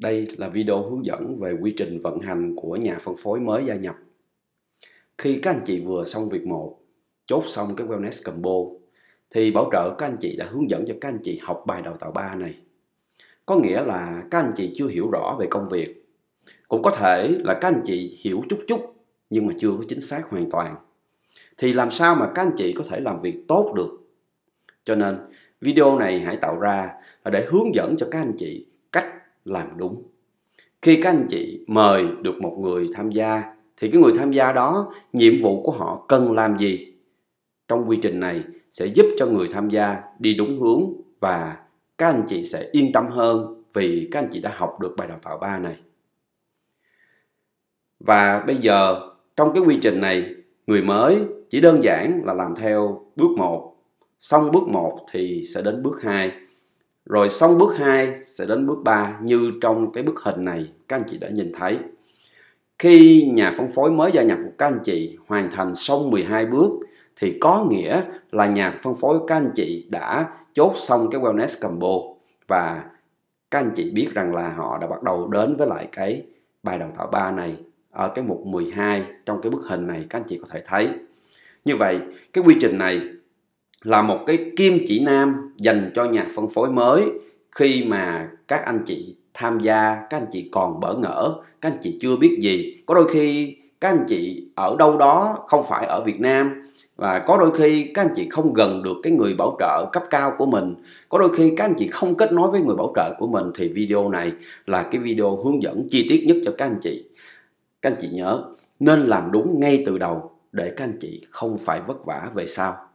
Đây là video hướng dẫn về quy trình vận hành của nhà phân phối mới gia nhập. Khi các anh chị vừa xong việc một, chốt xong cái Wellness Combo, thì bảo trợ các anh chị đã hướng dẫn cho các anh chị học bài đào tạo 3 này. Có nghĩa là các anh chị chưa hiểu rõ về công việc. Cũng có thể là các anh chị hiểu chút chút nhưng mà chưa có chính xác hoàn toàn. Thì làm sao mà các anh chị có thể làm việc tốt được? Cho nên video này hãy tạo ra là để hướng dẫn cho các anh chị cách làm đúng khi các anh chị mời được một người tham gia thì cái người tham gia đó nhiệm vụ của họ cần làm gì trong quy trình này sẽ giúp cho người tham gia đi đúng hướng và các anh chị sẽ yên tâm hơn vì các anh chị đã học được bài đào tạo 3 này. Và bây giờ trong cái quy trình này người mới chỉ đơn giản là làm theo bước 1, xong bước 1 thì sẽ đến bước 2 rồi xong bước 2 sẽ đến bước 3 như trong cái bức hình này các anh chị đã nhìn thấy. Khi nhà phân phối mới gia nhập của các anh chị hoàn thành xong 12 bước thì có nghĩa là nhà phân phối của các anh chị đã chốt xong cái wellness combo và các anh chị biết rằng là họ đã bắt đầu đến với lại cái bài đào tạo 3 này ở cái mục 12 trong cái bức hình này các anh chị có thể thấy. Như vậy, cái quy trình này là một cái kim chỉ nam dành cho nhà phân phối mới khi mà các anh chị tham gia các anh chị còn bỡ ngỡ các anh chị chưa biết gì có đôi khi các anh chị ở đâu đó không phải ở việt nam và có đôi khi các anh chị không gần được cái người bảo trợ cấp cao của mình có đôi khi các anh chị không kết nối với người bảo trợ của mình thì video này là cái video hướng dẫn chi tiết nhất cho các anh chị các anh chị nhớ nên làm đúng ngay từ đầu để các anh chị không phải vất vả về sau